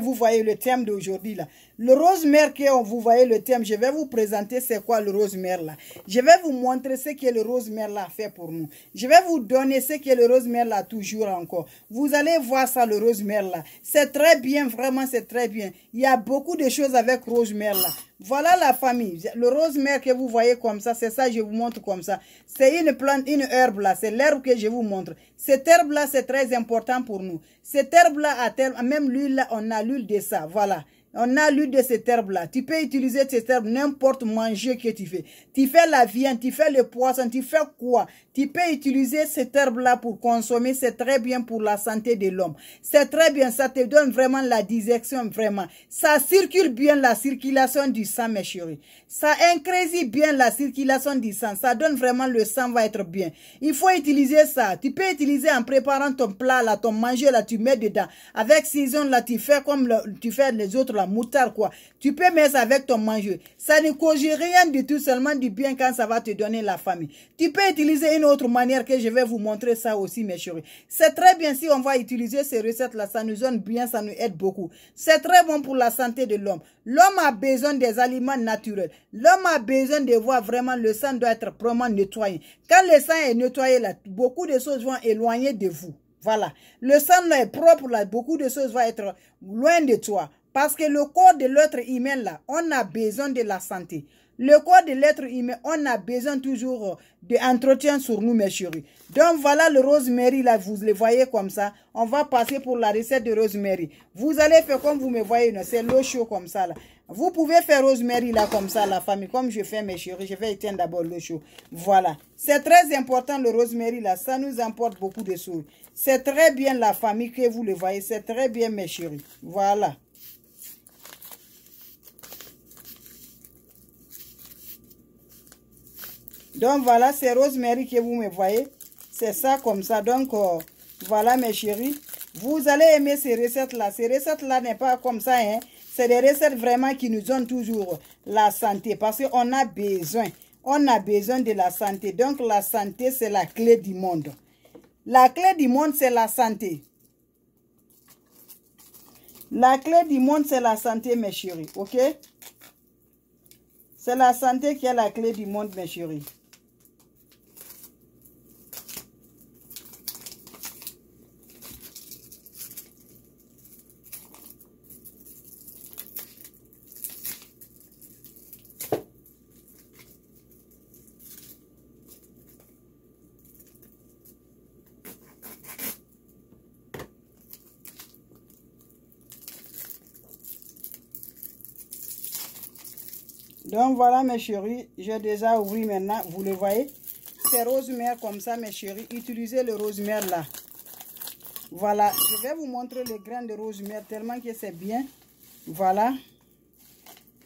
Vous voyez le thème d'aujourd'hui là. Le rosemère que vous voyez le thème, je vais vous présenter c'est quoi le mer là. Je vais vous montrer ce que le rose mer là fait pour nous. Je vais vous donner ce que le rose mer là toujours encore. Vous allez voir ça le mer là. C'est très bien, vraiment c'est très bien. Il y a beaucoup de choses avec rosemère là. Voilà la famille. Le rosemère que vous voyez comme ça, c'est ça, je vous montre comme ça. C'est une plante, une herbe là, c'est l'herbe que je vous montre. Cette herbe là, c'est très important pour nous. Cette herbe là, a même l'huile là, on a l'huile de ça, voilà. On a lu de cette herbe-là. Tu peux utiliser cette herbe n'importe manger que tu fais. Tu fais la viande, tu fais le poisson, tu fais quoi Tu peux utiliser cette herbe-là pour consommer. C'est très bien pour la santé de l'homme. C'est très bien. Ça te donne vraiment la direction, vraiment. Ça circule bien la circulation du sang, mes chéris. Ça incrésit bien la circulation du sang. Ça donne vraiment le sang va être bien. Il faut utiliser ça. Tu peux utiliser en préparant ton plat, là, ton manger, là, tu mets dedans. Avec saison, là, tu fais comme tu fais les autres, moutarde, quoi. Tu peux mettre avec ton manger Ça ne cause rien du tout, seulement du bien quand ça va te donner la famille. Tu peux utiliser une autre manière que je vais vous montrer ça aussi, mes chéris. C'est très bien si on va utiliser ces recettes-là. Ça nous donne bien, ça nous aide beaucoup. C'est très bon pour la santé de l'homme. L'homme a besoin des aliments naturels. L'homme a besoin de voir vraiment le sang doit être vraiment nettoyé. Quand le sang est nettoyé, là, beaucoup de choses vont éloigner de vous. Voilà. Le sang là est propre, là, beaucoup de choses vont être loin de toi. Parce que le corps de l'autre humain, là, on a besoin de la santé. Le corps de l'être humain, on a besoin toujours d'entretien sur nous, mes chéris. Donc voilà le rosemary, là, vous le voyez comme ça. On va passer pour la recette de rosemary. Vous allez faire comme vous me voyez, c'est l'eau chaude comme ça, là. Vous pouvez faire rosemary, là, comme ça, la famille. Comme je fais, mes chéris, je vais éteindre d'abord l'eau chaude. Voilà. C'est très important, le rosemary, là. Ça nous importe beaucoup de choses. C'est très bien, la famille, que vous le voyez. C'est très bien, mes chéris. Voilà. Donc voilà, c'est Rosemary que vous me voyez. C'est ça comme ça. Donc euh, voilà mes chéris. Vous allez aimer ces recettes-là. Ces recettes-là n'est pas comme ça. Hein. C'est des recettes vraiment qui nous donnent toujours la santé. Parce qu'on a besoin. On a besoin de la santé. Donc la santé, c'est la clé du monde. La clé du monde, c'est la santé. La clé du monde, c'est la santé, mes chéris. OK? C'est la santé qui est la clé du monde, mes chéris. Donc voilà mes chéris, j'ai déjà ouvert maintenant, vous le voyez. C'est rosemère comme ça mes chéris, utilisez le rosemère là. Voilà, je vais vous montrer le grain de rosemère tellement que c'est bien. Voilà.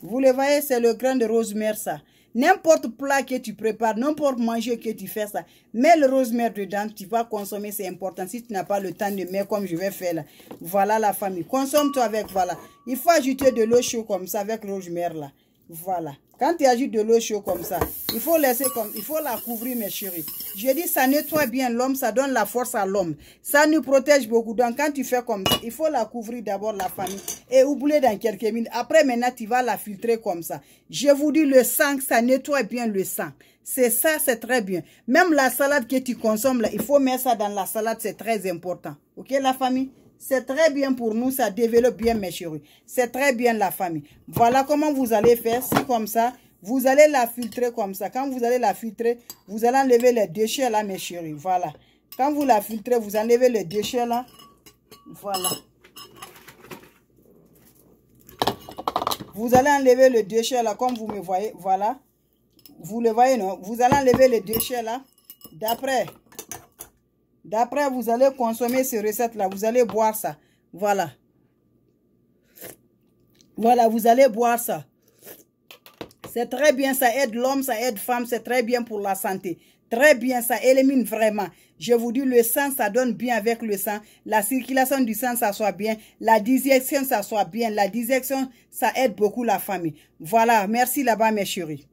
Vous le voyez, c'est le grain de rosemère ça. N'importe plat que tu prépares, n'importe manger que tu fais ça, mets le rosemère dedans, tu vas consommer, c'est important. Si tu n'as pas le temps de mettre comme je vais faire là, voilà la famille. Consomme-toi avec, voilà. Il faut ajouter de l'eau chaude comme ça avec le mère là. Voilà. Quand tu ajoutes de l'eau chaude comme ça, il faut laisser comme, il faut la couvrir, mes chéris. Je dis, ça nettoie bien l'homme, ça donne la force à l'homme. Ça nous protège beaucoup. Donc, quand tu fais comme ça, il faut la couvrir d'abord, la famille, et oublier dans quelques minutes. Après, maintenant, tu vas la filtrer comme ça. Je vous dis, le sang, ça nettoie bien le sang. C'est ça, c'est très bien. Même la salade que tu consommes, il faut mettre ça dans la salade, c'est très important. OK, la famille? C'est très bien pour nous, ça développe bien mes chéris. C'est très bien la famille. Voilà comment vous allez faire, c'est comme ça. Vous allez la filtrer comme ça. Quand vous allez la filtrer, vous allez enlever les déchets là, mes chéris. Voilà. Quand vous la filtrez, vous enlevez les déchets là. Voilà. Vous allez enlever le déchet là, comme vous me voyez. Voilà. Vous le voyez, non? Vous allez enlever les déchets là. D'après, D'après, vous allez consommer ces recettes-là. Vous allez boire ça. Voilà. Voilà, vous allez boire ça. C'est très bien, ça aide l'homme, ça aide femme, c'est très bien pour la santé. Très bien, ça élimine vraiment. Je vous dis, le sang, ça donne bien avec le sang. La circulation du sang, ça soit bien. La dissection, ça soit bien. La dissection, ça aide beaucoup la famille. Voilà, merci là-bas mes chéris.